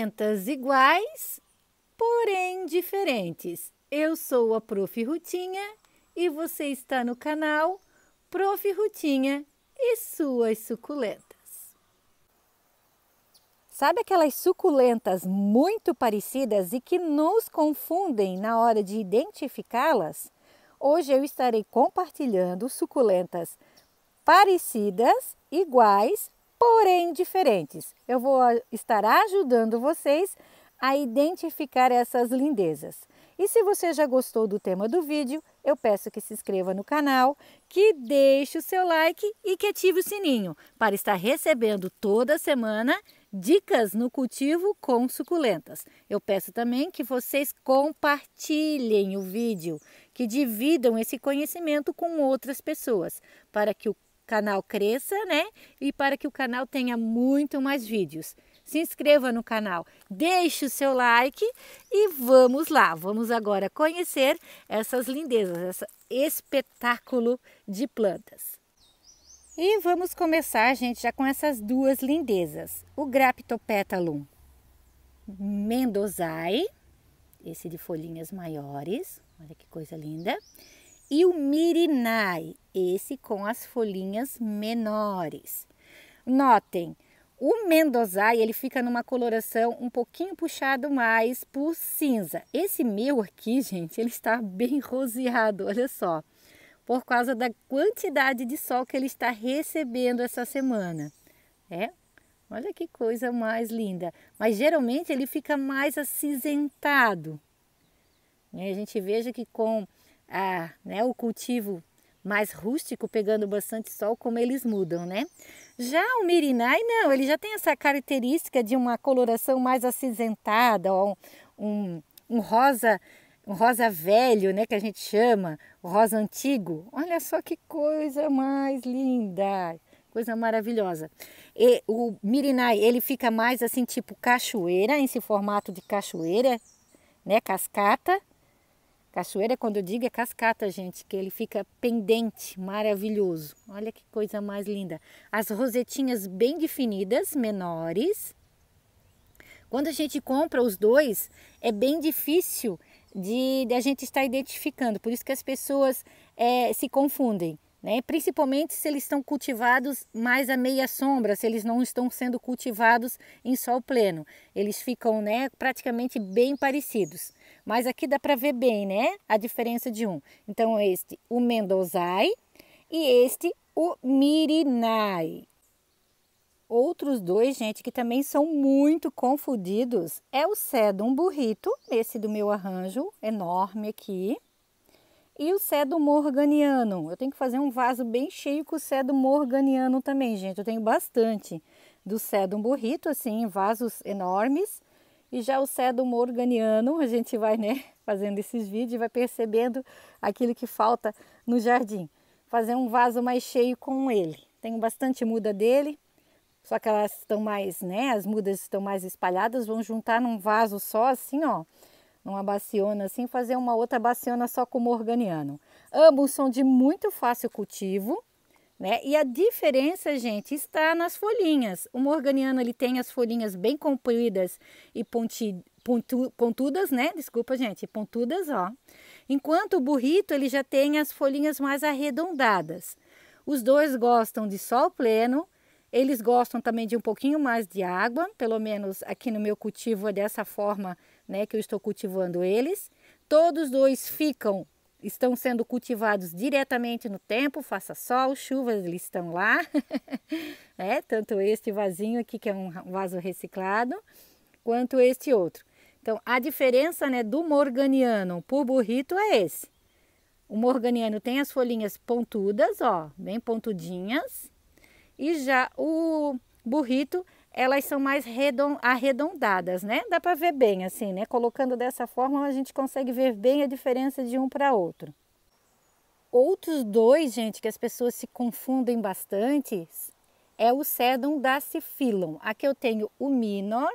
ferramentas iguais, porém diferentes. Eu sou a Prof. Rutinha e você está no canal Prof. Rutinha e suas suculentas. Sabe aquelas suculentas muito parecidas e que nos confundem na hora de identificá-las? Hoje eu estarei compartilhando suculentas parecidas, iguais, porém diferentes. Eu vou ah, estar ajudando vocês a identificar essas lindezas. E se você já gostou do tema do vídeo, eu peço que se inscreva no canal, que deixe o seu like e que ative o sininho para estar recebendo toda semana dicas no cultivo com suculentas. Eu peço também que vocês compartilhem o vídeo, que dividam esse conhecimento com outras pessoas, para que o canal cresça, né? E para que o canal tenha muito mais vídeos. Se inscreva no canal, deixe o seu like e vamos lá. Vamos agora conhecer essas lindezas, esse espetáculo de plantas. E vamos começar, gente, já com essas duas lindezas. O Graptopetalum Mendozai, esse de folhinhas maiores, olha que coisa linda e o mirinai, esse com as folhinhas menores. Notem, o mendozai ele fica numa coloração um pouquinho puxado mais por cinza. Esse meu aqui, gente, ele está bem roseado, olha só, por causa da quantidade de sol que ele está recebendo essa semana. É, olha que coisa mais linda. Mas geralmente ele fica mais acinzentado. E é, a gente veja que com a, né, o cultivo mais rústico, pegando bastante sol, como eles mudam, né? Já o mirinai, não, ele já tem essa característica de uma coloração mais acinzentada, ó, um, um rosa um rosa velho, né, que a gente chama, o rosa antigo. Olha só que coisa mais linda, coisa maravilhosa. E o mirinai, ele fica mais assim tipo cachoeira, esse formato de cachoeira, né, cascata. Cachoeira, quando eu digo, é cascata, gente, que ele fica pendente, maravilhoso. Olha que coisa mais linda. As rosetinhas bem definidas, menores. Quando a gente compra os dois, é bem difícil de, de a gente estar identificando. Por isso que as pessoas é, se confundem. Né? Principalmente se eles estão cultivados mais à meia sombra, se eles não estão sendo cultivados em sol pleno, eles ficam, né, praticamente bem parecidos. Mas aqui dá para ver bem, né? A diferença de um. Então, este, o Mendozai e este, o Mirinai. Outros dois, gente, que também são muito confundidos é o Sedum burrito, esse do meu arranjo, enorme aqui, e o Sedum morganiano. Eu tenho que fazer um vaso bem cheio com o Sedum morganiano também, gente. Eu tenho bastante do Sedum burrito, assim, vasos enormes e já o cedo morganiano, a gente vai né, fazendo esses vídeos e vai percebendo aquilo que falta no jardim. Fazer um vaso mais cheio com ele. Tenho bastante muda dele, só que elas estão mais, né? As mudas estão mais espalhadas, vão juntar num vaso só, assim, ó, numa baciona assim, fazer uma outra baciona só com o morganiano. Ambos são de muito fácil cultivo, né? E a diferença, gente, está nas folhinhas. O morganiano ele tem as folhinhas bem compridas e ponti, pontu, pontudas, né? Desculpa, gente, pontudas, ó. Enquanto o burrito ele já tem as folhinhas mais arredondadas. Os dois gostam de sol pleno. Eles gostam também de um pouquinho mais de água, pelo menos aqui no meu cultivo é dessa forma, né, que eu estou cultivando eles. Todos dois ficam estão sendo cultivados diretamente no tempo, faça sol, chuvas, eles estão lá. é, tanto este vasinho aqui, que é um vaso reciclado, quanto este outro. Então, a diferença né, do morganiano para o burrito é esse. O morganiano tem as folhinhas pontudas, ó, bem pontudinhas. E já o burrito elas são mais arredondadas, né? Dá para ver bem assim, né? Colocando dessa forma, a gente consegue ver bem a diferença de um para outro. Outros dois, gente, que as pessoas se confundem bastante, é o sedum dacifilum. Aqui eu tenho o minor,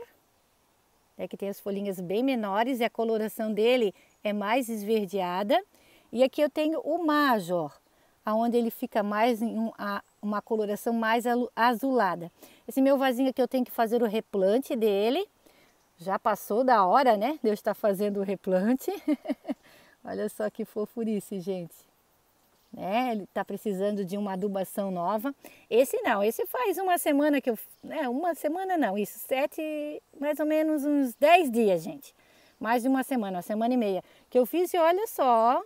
né, que tem as folhinhas bem menores e a coloração dele é mais esverdeada. E aqui eu tenho o major, aonde ele fica mais em uma coloração mais azulada. Esse meu vasinho aqui eu tenho que fazer o replante dele. Já passou da hora, né? Deus está fazendo o replante. Olha só que fofurice, gente. Né? Ele está precisando de uma adubação nova. Esse não, esse faz uma semana que eu... Né? Uma semana não, isso, sete, mais ou menos uns dez dias, gente. Mais de uma semana, uma semana e meia. Que eu fiz e olha só...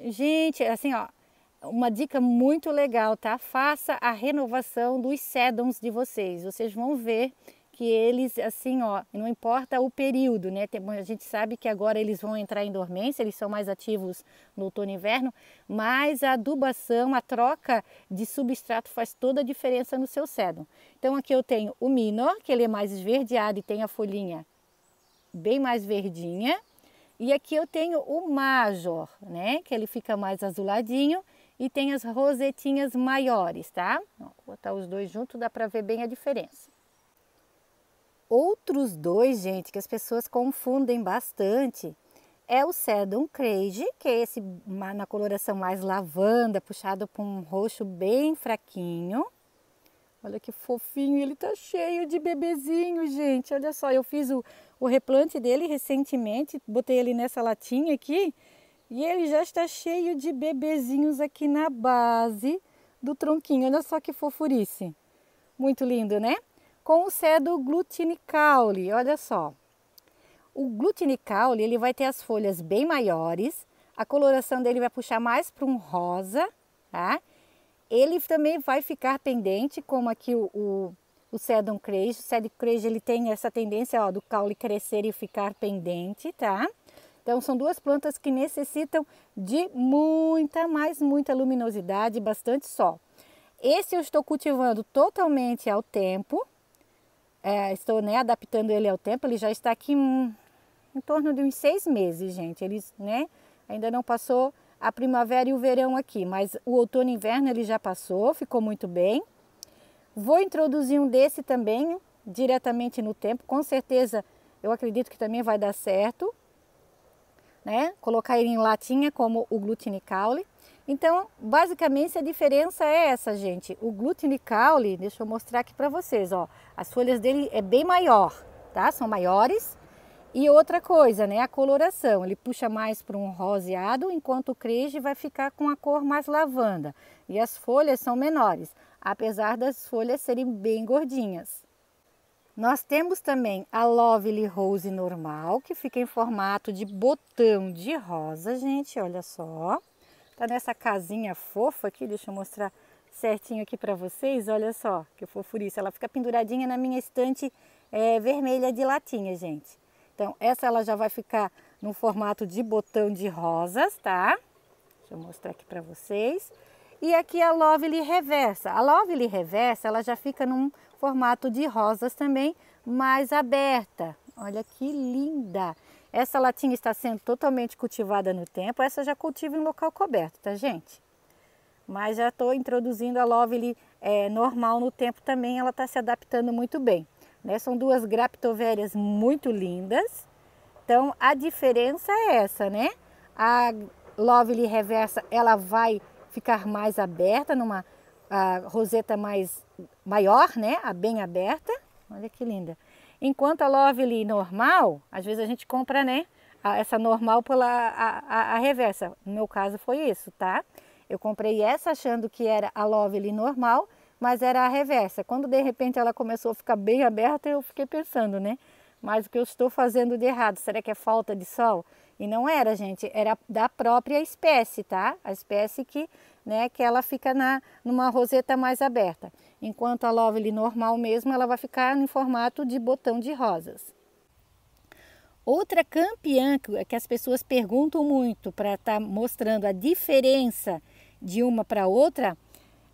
Gente, assim, ó, uma dica muito legal, tá? Faça a renovação dos sedums de vocês. Vocês vão ver que eles, assim, ó, não importa o período, né? Tem, a gente sabe que agora eles vão entrar em dormência, eles são mais ativos no outono e inverno, mas a adubação, a troca de substrato faz toda a diferença no seu sedum. Então aqui eu tenho o minor, que ele é mais esverdeado e tem a folhinha bem mais verdinha. E aqui eu tenho o major, né? Que ele fica mais azuladinho e tem as rosetinhas maiores, tá? Vou botar os dois juntos, dá para ver bem a diferença. Outros dois, gente, que as pessoas confundem bastante, é o Sedum Crazy, que é esse na coloração mais lavanda, puxado para um roxo bem fraquinho. Olha que fofinho, ele tá cheio de bebezinho, gente. Olha só, eu fiz o, o replante dele recentemente, botei ele nessa latinha aqui e ele já está cheio de bebezinhos aqui na base do tronquinho. Olha só que fofurice. Muito lindo, né? Com o cedo glutinicaule, olha só. O glutinicaule, ele vai ter as folhas bem maiores. A coloração dele vai puxar mais para um rosa, tá? Ele também vai ficar pendente, como aqui o, o, o cedum crejo. O cedo crejo, ele tem essa tendência, ó, do caule crescer e ficar pendente, tá? Então são duas plantas que necessitam de muita, mais muita luminosidade, bastante sol. Esse eu estou cultivando totalmente ao tempo, é, estou né, adaptando ele ao tempo, ele já está aqui em, em torno de uns seis meses, gente. Ele né, ainda não passou a primavera e o verão aqui, mas o outono e inverno ele já passou, ficou muito bem. Vou introduzir um desse também diretamente no tempo, com certeza eu acredito que também vai dar certo né? Colocar ele em latinha como o glutinicaule. Então, basicamente a diferença é essa, gente. O glutinicaule, deixa eu mostrar aqui para vocês, ó. As folhas dele é bem maior, tá? São maiores. E outra coisa, né? A coloração. Ele puxa mais para um roseado, enquanto o crege vai ficar com a cor mais lavanda. E as folhas são menores, apesar das folhas serem bem gordinhas. Nós temos também a Lovely Rose normal, que fica em formato de botão de rosa, gente, olha só. Tá nessa casinha fofa aqui, deixa eu mostrar certinho aqui para vocês, olha só, que fofurice. Ela fica penduradinha na minha estante é, vermelha de latinha, gente. Então, essa ela já vai ficar no formato de botão de rosas, tá? Deixa eu mostrar aqui para vocês. E aqui a Lovely Reversa. A Lovely Reversa, ela já fica num formato de rosas também, mais aberta. Olha que linda! Essa latinha está sendo totalmente cultivada no tempo, essa já cultivo em local coberto, tá gente? Mas já estou introduzindo a lovely é, normal no tempo também, ela está se adaptando muito bem. Né? São duas graptovérias muito lindas. Então a diferença é essa, né? A lovely reversa, ela vai ficar mais aberta numa a roseta mais maior, né? A bem aberta. Olha que linda. Enquanto a Lovely normal, às vezes a gente compra, né? essa normal pela a, a, a, reversa. No meu caso foi isso, tá? Eu comprei essa achando que era a Lovely normal, mas era a reversa. Quando de repente ela começou a ficar bem aberta, eu fiquei pensando, né? Mas o que eu estou fazendo de errado? Será que é falta de sol? E não era, gente, era da própria espécie, tá? A espécie que né, que ela fica na, numa roseta mais aberta. Enquanto a lovely normal mesmo, ela vai ficar no formato de botão de rosas. Outra campeã que as pessoas perguntam muito para estar tá mostrando a diferença de uma para outra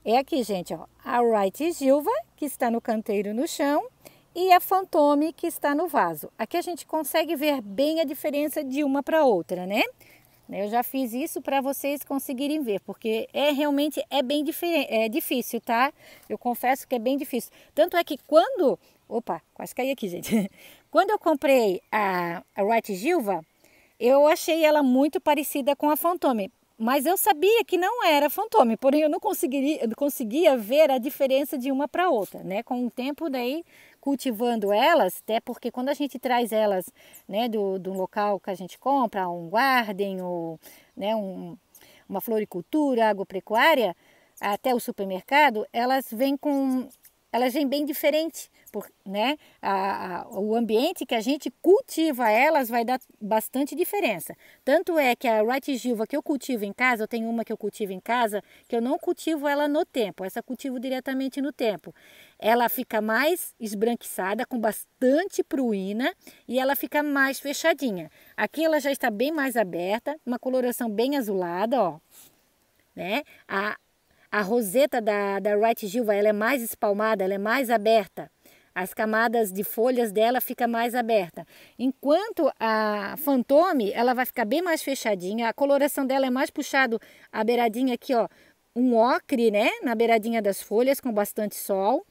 é aqui, gente, ó, a Wright Gilva, que está no canteiro no chão, e a Fantome, que está no vaso. Aqui a gente consegue ver bem a diferença de uma para outra, né? Né? Eu já fiz isso para vocês conseguirem ver, porque é realmente é bem é difícil, tá? Eu confesso que é bem difícil. Tanto é que quando, opa, quase caí aqui, gente. Quando eu comprei a, a White Gilva, eu achei ela muito parecida com a Fantôme, mas eu sabia que não era Fantôme, porém eu não conseguiria, eu conseguia ver a diferença de uma para outra, né? Com o tempo daí cultivando elas, até porque quando a gente traz elas né, do, do local que a gente compra, um garden ou né, um, uma floricultura, agropecuária, até o supermercado, elas vêm com elas vêm bem diferente, por, né? A, a, o ambiente que a gente cultiva elas vai dar bastante diferença. Tanto é que a Right Gilva que eu cultivo em casa, eu tenho uma que eu cultivo em casa, que eu não cultivo ela no tempo, essa cultivo diretamente no tempo. Ela fica mais esbranquiçada, com bastante pruína e ela fica mais fechadinha. Aqui ela já está bem mais aberta, uma coloração bem azulada, ó. Né? A, a roseta da, da Wright Gilva ela é mais espalmada, ela é mais aberta. As camadas de folhas dela fica mais aberta. Enquanto a Fantôme, ela vai ficar bem mais fechadinha. A coloração dela é mais puxado a beiradinha aqui, ó, um ocre, né, na beiradinha das folhas com bastante sol.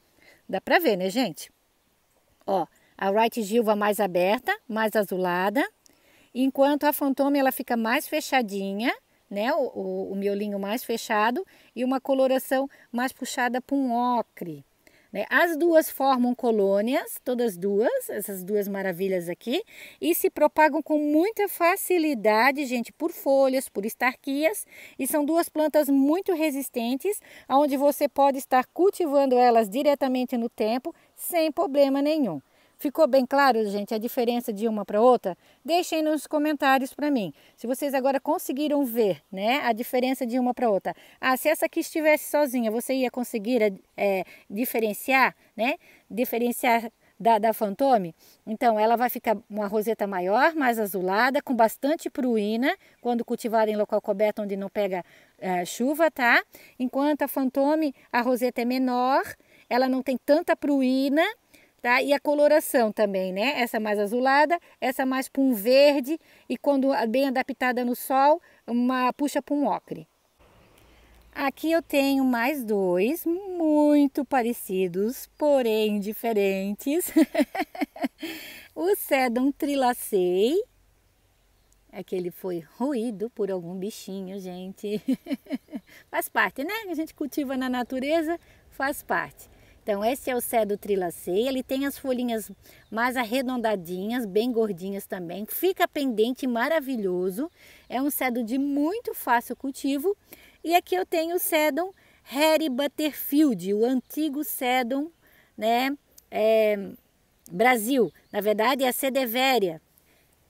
Dá para ver, né, gente? Ó, a Wright Gilva mais aberta, mais azulada, enquanto a Fantôme ela fica mais fechadinha né? O, o, o miolinho mais fechado e uma coloração mais puxada para um ocre. Né? As duas formam colônias, todas duas, essas duas maravilhas aqui, e se propagam com muita facilidade, gente, por folhas, por estarquias, e são duas plantas muito resistentes, onde você pode estar cultivando elas diretamente no tempo sem problema nenhum. Ficou bem claro, gente, a diferença de uma para outra? Deixem nos comentários para mim. Se vocês agora conseguiram ver, né, a diferença de uma para outra. Ah, se essa aqui estivesse sozinha, você ia conseguir eh, é, diferenciar, né? Diferenciar da, da Fantome. Então, ela vai ficar uma roseta maior, mais azulada, com bastante pruína, quando cultivada em local coberto onde não pega eh, chuva, tá? Enquanto a Fantome, a roseta é menor, ela não tem tanta pruína, tá? E a coloração também, né? Essa mais azulada, essa mais para um verde e quando bem adaptada no sol, uma puxa para um ocre. Aqui eu tenho mais dois, muito parecidos, porém diferentes. o Sedum trilacei, é que ele foi roído por algum bichinho, gente. faz parte, né? A gente cultiva na natureza, faz parte. Então esse é o cedo trilaceia. ele tem as folhinhas mais arredondadinhas, bem gordinhas também, fica pendente maravilhoso, é um cedo de muito fácil cultivo. E aqui eu tenho o cedro Harry Butterfield, o antigo cedro, né, é, Brasil, na verdade é a Cedeveria,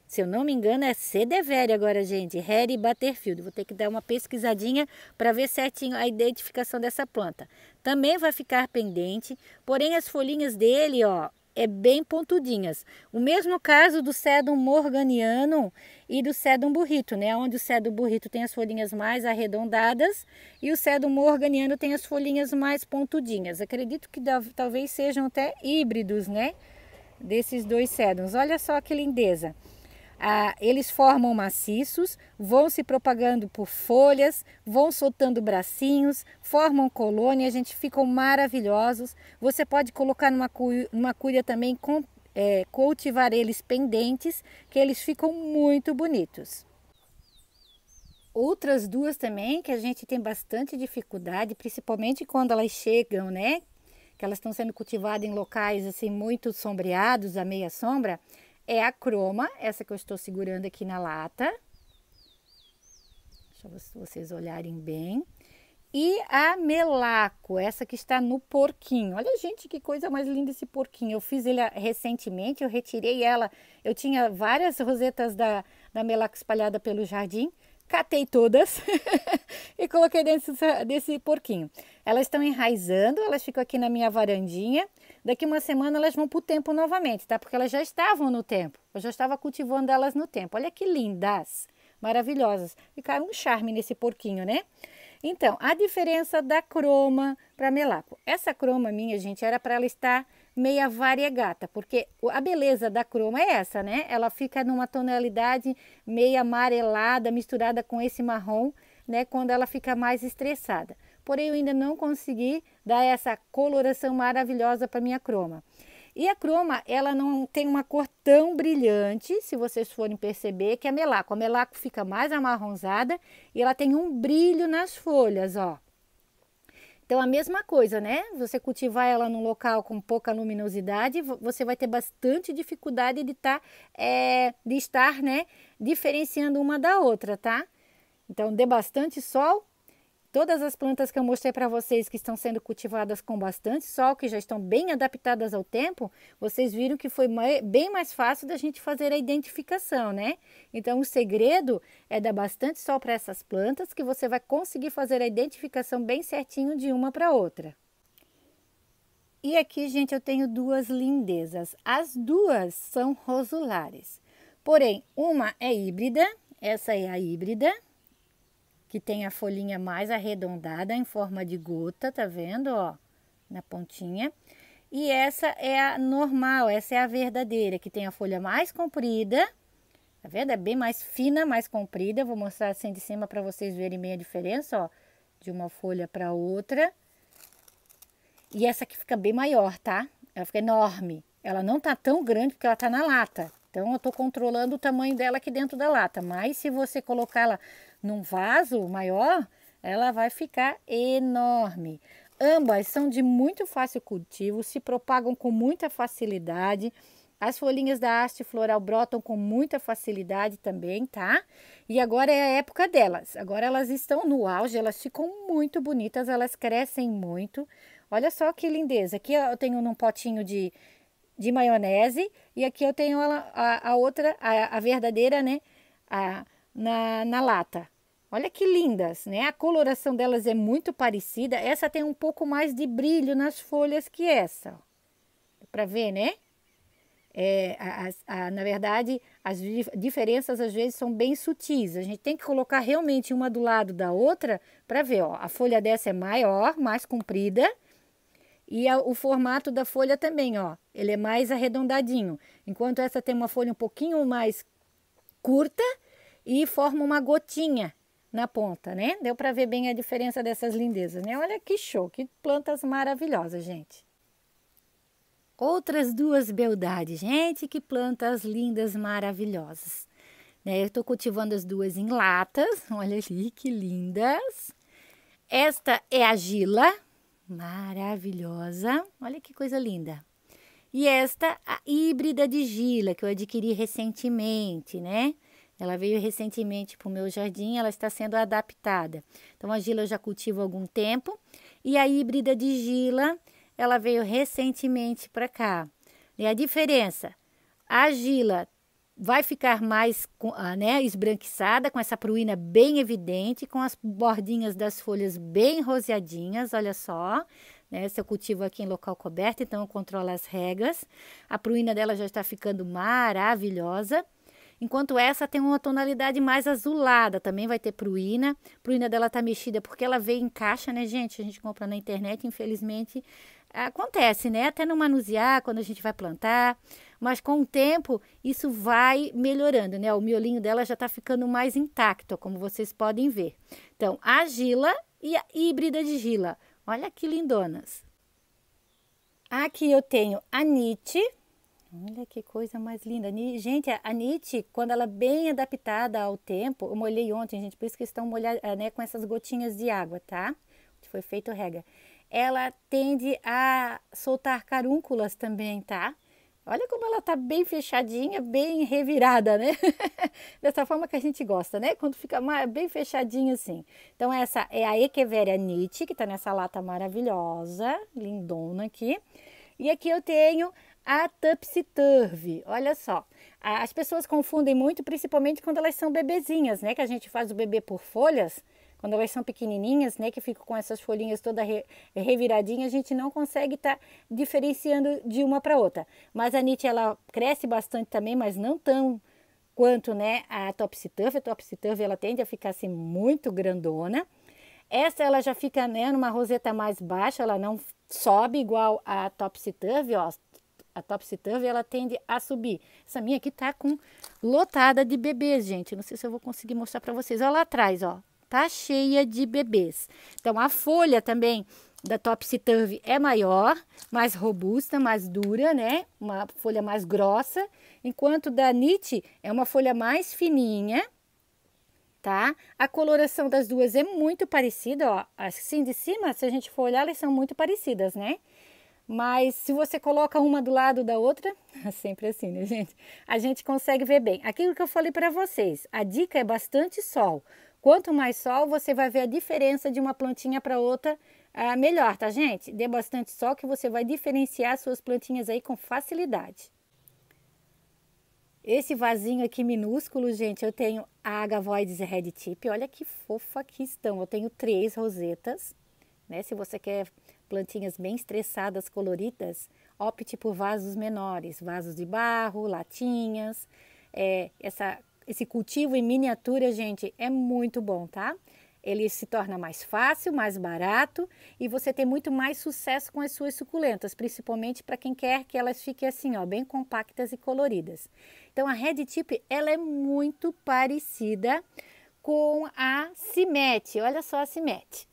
se eu não me engano, é Cedeveria agora, gente. Harry Butterfield. Vou ter que dar uma pesquisadinha para ver certinho a identificação dessa planta. Também vai ficar pendente, porém as folhinhas dele, ó, é bem pontudinhas. O mesmo caso do cedum morganiano e do cedum burrito, né? Onde o cedum burrito tem as folhinhas mais arredondadas e o cedum morganiano tem as folhinhas mais pontudinhas. Acredito que talvez sejam até híbridos, né? Desses dois cedums. Olha só que lindeza ah, eles formam maciços, vão se propagando por folhas, vão soltando bracinhos, formam colônia, a gente ficam maravilhosos. Você pode colocar numa, cu, numa cuia também, com, é, cultivar eles pendentes, que eles ficam muito bonitos. Outras duas também que a gente tem bastante dificuldade, principalmente quando elas chegam, né? Que elas estão sendo cultivadas em locais assim muito sombreados, à meia sombra é a croma, essa que eu estou segurando aqui na lata. Deixa vocês olharem bem. E a melaco, essa que está no porquinho. Olha, gente, que coisa mais linda esse porquinho. Eu fiz ele ah, recentemente, eu retirei ela. Eu tinha várias rosetas da, da melaco espalhada pelo jardim. Catei todas e coloquei dentro desse porquinho. Elas estão enraizando, elas ficam aqui na minha varandinha. Daqui uma semana elas vão para o tempo novamente, tá? Porque elas já estavam no tempo. Eu já estava cultivando elas no tempo. Olha que lindas, maravilhosas. Ficaram um charme nesse porquinho, né? Então, a diferença da croma para melaco. Essa croma minha, gente, era para ela estar meia variegata, porque a beleza da croma é essa, né? Ela fica numa tonalidade meia amarelada misturada com esse marrom, né, quando ela fica mais estressada porém eu ainda não consegui dar essa coloração maravilhosa para minha croma. E a croma, ela não tem uma cor tão brilhante, se vocês forem perceber, que a é melaco. A melaco fica mais amarronzada e ela tem um brilho nas folhas, ó. Então, a mesma coisa, né? Você cultivar ela num local com pouca luminosidade, você vai ter bastante dificuldade de, tá, é, de estar, né, diferenciando uma da outra, tá? Então, dê bastante sol, Todas as plantas que eu mostrei para vocês que estão sendo cultivadas com bastante sol, que já estão bem adaptadas ao tempo, vocês viram que foi bem mais fácil da gente fazer a identificação, né? Então o segredo é dar bastante sol para essas plantas que você vai conseguir fazer a identificação bem certinho de uma para outra. E aqui, gente, eu tenho duas lindezas. As duas são rosulares. Porém, uma é híbrida, essa é a híbrida, que tem a folhinha mais arredondada em forma de gota, tá vendo, ó, na pontinha. E essa é a normal, essa é a verdadeira, que tem a folha mais comprida, tá vendo? É bem mais fina, mais comprida. vou mostrar assim de cima para vocês verem bem a diferença, ó, de uma folha para outra. E essa aqui fica bem maior, tá? Ela fica enorme. Ela não tá tão grande porque ela tá na lata. Então, eu tô controlando o tamanho dela aqui dentro da lata. Mas se você colocar ela num vaso maior, ela vai ficar enorme. Ambas são de muito fácil cultivo, se propagam com muita facilidade. As folhinhas da haste floral brotam com muita facilidade também, tá? E agora é a época delas. Agora elas estão no auge, elas ficam muito bonitas, elas crescem muito. Olha só que lindeza. Aqui eu tenho num potinho de, de maionese e aqui eu tenho a, a, a outra, a, a verdadeira, né? A, na, na lata. Olha que lindas, né? A coloração delas é muito parecida. Essa tem um pouco mais de brilho nas folhas que essa. Para ver, né? É, a, a, a, na verdade, as diferenças às vezes são bem sutis. A gente tem que colocar realmente uma do lado da outra para ver. Ó, a folha dessa é maior, mais comprida. E a, o formato da folha também, ó. Ele é mais arredondadinho. Enquanto essa tem uma folha um pouquinho mais curta e forma uma gotinha na ponta, né? Deu para ver bem a diferença dessas lindezas, né? Olha que show, que plantas maravilhosas, gente. Outras duas beldades, gente, que plantas lindas, maravilhosas. Né? Eu estou cultivando as duas em latas, olha ali que lindas. Esta é a gila, maravilhosa, olha que coisa linda. E esta, a híbrida de gila, que eu adquiri recentemente, né? Ela veio recentemente para o meu jardim, ela está sendo adaptada. Então, a gila eu já cultivo há algum tempo. E a híbrida de gila, ela veio recentemente para cá. E a diferença, a gila vai ficar mais ah, né, esbranquiçada, com essa pruína bem evidente, com as bordinhas das folhas bem roseadinhas, olha só. Né, se eu cultivo aqui em local coberto, então eu controlo as regas. A pruína dela já está ficando maravilhosa. Enquanto essa tem uma tonalidade mais azulada, também vai ter pruína. Pruína dela tá mexida porque ela veio em caixa, né, gente? A gente compra na internet, infelizmente acontece, né? Até no manusear, quando a gente vai plantar. Mas com o tempo, isso vai melhorando, né? O miolinho dela já tá ficando mais intacto, como vocês podem ver. Então, a gila e a híbrida de gila. Olha que lindonas. Aqui eu tenho a Nietzsche Olha que coisa mais linda. Gente, a Nietzsche, quando ela é bem adaptada ao tempo, eu molhei ontem, gente, por isso que estão molhadas, eh, né, com essas gotinhas de água, tá? Foi feito rega. Ela tende a soltar carúnculas também, tá? Olha como ela tá bem fechadinha, bem revirada, né? Dessa forma que a gente gosta, né? Quando fica bem fechadinho assim. Então essa é a Echeveria Nietzsche, que tá nessa lata maravilhosa, lindona aqui. E aqui eu tenho a topsy-turvy. Olha só, as pessoas confundem muito, principalmente quando elas são bebezinhas, né? Que a gente faz o bebê por folhas, quando elas são pequenininhas, né? Que ficam com essas folhinhas toda reviradinha, a gente não consegue estar tá diferenciando de uma para outra. Mas a Nietzsche, ela cresce bastante também, mas não tão quanto, né? A topsy-turvy. A topsy-turvy, ela tende a ficar assim muito grandona. Essa ela já fica né, numa roseta mais baixa, ela não sobe igual a topsy-turvy, ó a Topsy Turvy, ela tende a subir. Essa minha aqui tá com lotada de bebês, gente. Não sei se eu vou conseguir mostrar para vocês. Olha lá atrás, ó. Tá cheia de bebês. Então, a folha também da Topsy Turvy é maior, mais robusta, mais dura, né? Uma folha mais grossa. Enquanto da Nit é uma folha mais fininha, tá? A coloração das duas é muito parecida, ó. Assim de cima, se a gente for olhar, elas são muito parecidas, né? Mas se você coloca uma do lado da outra, é sempre assim, né, gente? A gente consegue ver bem. Aquilo que eu falei para vocês, a dica é bastante sol. Quanto mais sol, você vai ver a diferença de uma plantinha para outra ah, melhor, tá, gente? Dê bastante sol que você vai diferenciar suas plantinhas aí com facilidade. Esse vasinho aqui minúsculo, gente, eu tenho a Agavoides Red Tip. Olha que fofa que estão. Eu tenho três rosetas né? Se você quer plantinhas bem estressadas, coloridas, opte por vasos menores, vasos de barro, latinhas. É, essa, esse cultivo em miniatura, gente, é muito bom, tá? Ele se torna mais fácil, mais barato e você tem muito mais sucesso com as suas suculentas, principalmente para quem quer que elas fiquem assim, ó, bem compactas e coloridas. Então a Red Tip, ela é muito parecida com a Cimete. Olha só a Cimete.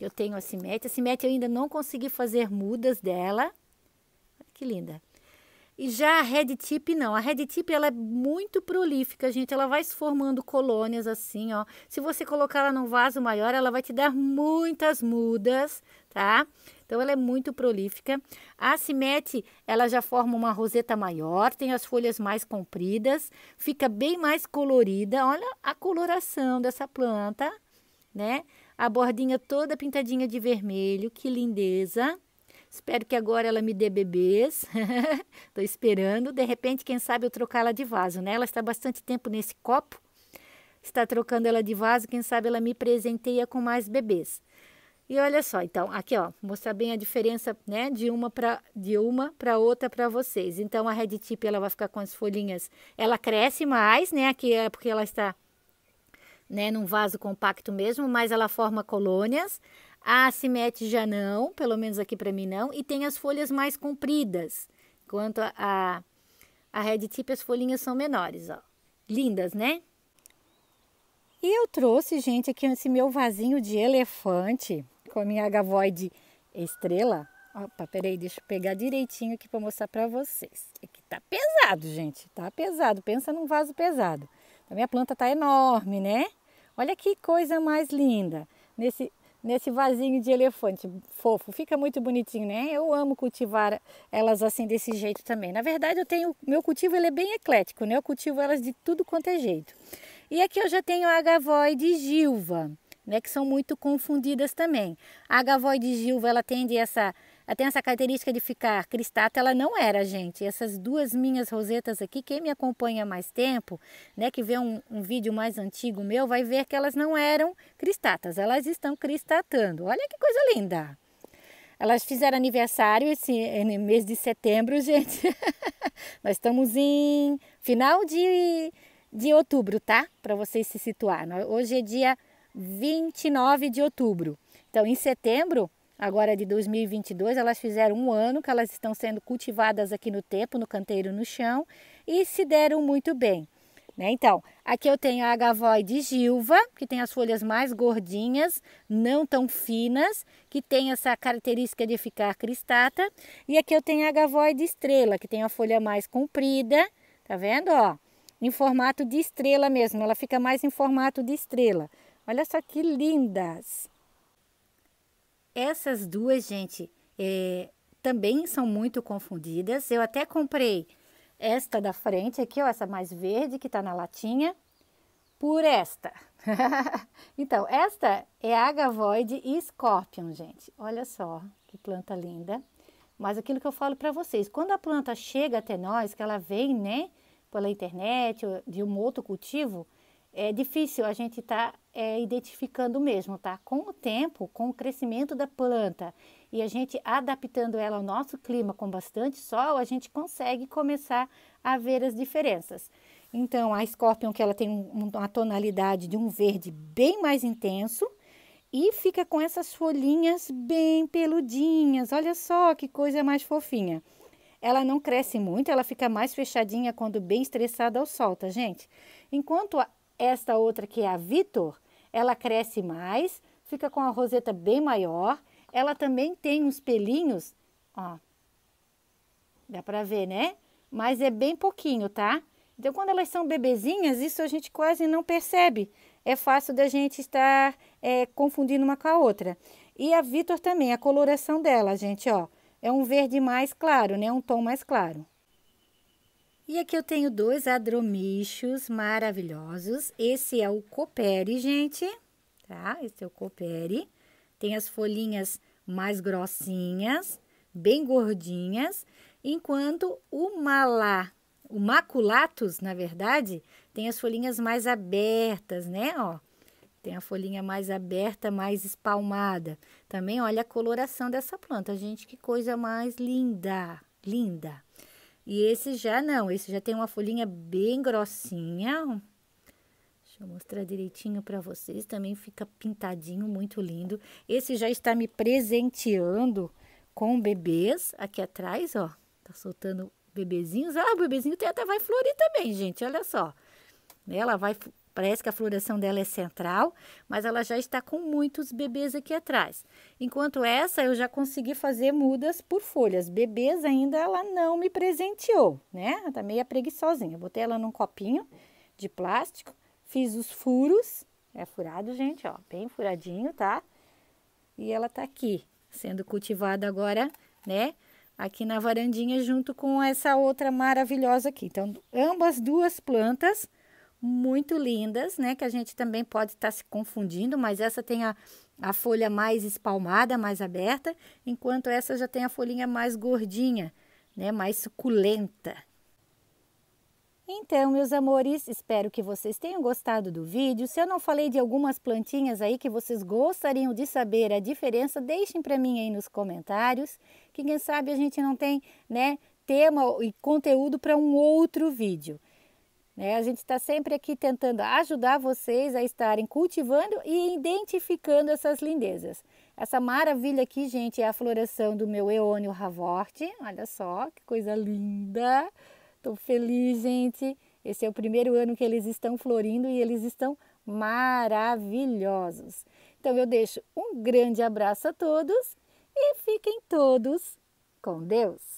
Eu tenho a Simete. A Simete eu ainda não consegui fazer mudas dela. Que linda. E já a Red Tip não. A Red Tip ela é muito prolífica, gente. Ela vai se formando colônias assim, ó. Se você colocar ela num vaso maior, ela vai te dar muitas mudas, tá? Então ela é muito prolífica. A Simete, ela já forma uma roseta maior, tem as folhas mais compridas, fica bem mais colorida. Olha a coloração dessa planta, né? A bordinha toda pintadinha de vermelho, que lindeza. Espero que agora ela me dê bebês. Estou esperando. De repente, quem sabe eu trocar ela de vaso, né? Ela está bastante tempo nesse copo. Está trocando ela de vaso, quem sabe ela me presenteia com mais bebês. E olha só, então, aqui ó, mostrar bem a diferença, né, de uma para de uma para outra para vocês. Então a red tip ela vai ficar com as folhinhas, ela cresce mais, né, aqui é porque ela está né, num vaso compacto mesmo, mas ela forma colônias. A cimete já não, pelo menos aqui para mim não, e tem as folhas mais compridas, enquanto a, a, a red tip as folhinhas são menores, ó. Lindas, né? E eu trouxe, gente, aqui esse meu vasinho de elefante com a minha agavoide estrela. Opa, peraí, deixa eu pegar direitinho aqui para mostrar para vocês. Aqui é tá pesado, gente, tá pesado. Pensa num vaso pesado. A minha planta tá enorme, né? Olha que coisa mais linda nesse, nesse vasinho de elefante fofo. Fica muito bonitinho, né? Eu amo cultivar elas assim desse jeito também. Na verdade, eu tenho meu cultivo ele é bem eclético, né? Eu cultivo elas de tudo quanto é jeito. E aqui eu já tenho a agavói de Gilva, né, que são muito confundidas também. A agavói de Gilva, ela tem essa ela tem essa característica de ficar cristata, ela não era, gente. Essas duas minhas rosetas aqui, quem me acompanha há mais tempo, né, que vê um, um vídeo mais antigo meu, vai ver que elas não eram cristatas, elas estão cristatando. Olha que coisa linda! Elas fizeram aniversário esse mês de setembro, gente. Nós estamos em final de, de outubro, tá? Para vocês se situar. Hoje é dia 29 de outubro. Então, em setembro, agora de 2022, elas fizeram um ano que elas estão sendo cultivadas aqui no tempo, no canteiro, no chão, e se deram muito bem. Né? Então, aqui eu tenho a agavói de Gilva, que tem as folhas mais gordinhas, não tão finas, que tem essa característica de ficar cristata. E aqui eu tenho a agavói de estrela, que tem a folha mais comprida, tá vendo? Ó, em formato de estrela mesmo, ela fica mais em formato de estrela. Olha só que lindas! Essas duas, gente, é, também são muito confundidas. Eu até comprei esta da frente aqui, ó, essa mais verde que tá na latinha, por esta. então, esta é a Agavoide Scorpion, gente. Olha só que planta linda. Mas aquilo que eu falo para vocês, quando a planta chega até nós, que ela vem, né, pela internet, de um outro cultivo, é difícil a gente estar tá é, identificando mesmo, tá? Com o tempo, com o crescimento da planta e a gente adaptando ela ao nosso clima com bastante sol, a gente consegue começar a ver as diferenças. Então, a Scorpion, que ela tem um, uma tonalidade de um verde bem mais intenso e fica com essas folhinhas bem peludinhas. Olha só que coisa mais fofinha. Ela não cresce muito, ela fica mais fechadinha quando bem estressada ao sol, tá, gente? Enquanto a esta outra que é a Vitor, ela cresce mais, fica com a roseta bem maior. Ela também tem uns pelinhos, ó. Dá para ver, né? Mas é bem pouquinho, tá? Então, quando elas são bebezinhas, isso a gente quase não percebe. É fácil da gente estar é, confundindo uma com a outra. E a Vitor também, a coloração dela, gente, ó, é um verde mais claro, né? Um tom mais claro. E aqui eu tenho dois adromichos maravilhosos. Esse é o copere, gente, tá? Esse é o copere. Tem as folhinhas mais grossinhas, bem gordinhas, enquanto o malá, o maculatus, na verdade, tem as folhinhas mais abertas, né, ó? Tem a folhinha mais aberta, mais espalmada. Também olha a coloração dessa planta, gente, que coisa mais linda, linda. E esse já não, esse já tem uma folhinha bem grossinha. Deixa eu mostrar direitinho para vocês, também fica pintadinho, muito lindo. Esse já está me presenteando com bebês aqui atrás, ó. Tá soltando bebezinhos. Ah, o bebezinho até vai florir também, gente, olha só. Ela vai Parece que a floração dela é central, mas ela já está com muitos bebês aqui atrás. Enquanto essa, eu já consegui fazer mudas por folhas. Bebês ainda ela não me presenteou, né? Ela está meio preguiçosinha. Eu botei ela num copinho de plástico, fiz os furos. É furado, gente, ó, bem furadinho, tá? E ela está aqui, sendo cultivada agora, né? aqui na varandinha junto com essa outra maravilhosa aqui. Então, ambas duas plantas muito lindas, né? Que a gente também pode estar tá se confundindo, mas essa tem a, a folha mais espalmada, mais aberta, enquanto essa já tem a folhinha mais gordinha, né? Mais suculenta. Então, meus amores, espero que vocês tenham gostado do vídeo. Se eu não falei de algumas plantinhas aí que vocês gostariam de saber a diferença, deixem para mim aí nos comentários, que quem sabe a gente não tem, né, tema e conteúdo para um outro vídeo. Né? A gente está sempre aqui tentando ajudar vocês a estarem cultivando e identificando essas lindezas. Essa maravilha aqui, gente, é a floração do meu Eônio Ravorte. Olha só, que coisa linda! Estou feliz, gente. Esse é o primeiro ano que eles estão florindo e eles estão maravilhosos. Então eu deixo um grande abraço a todos e fiquem todos com Deus.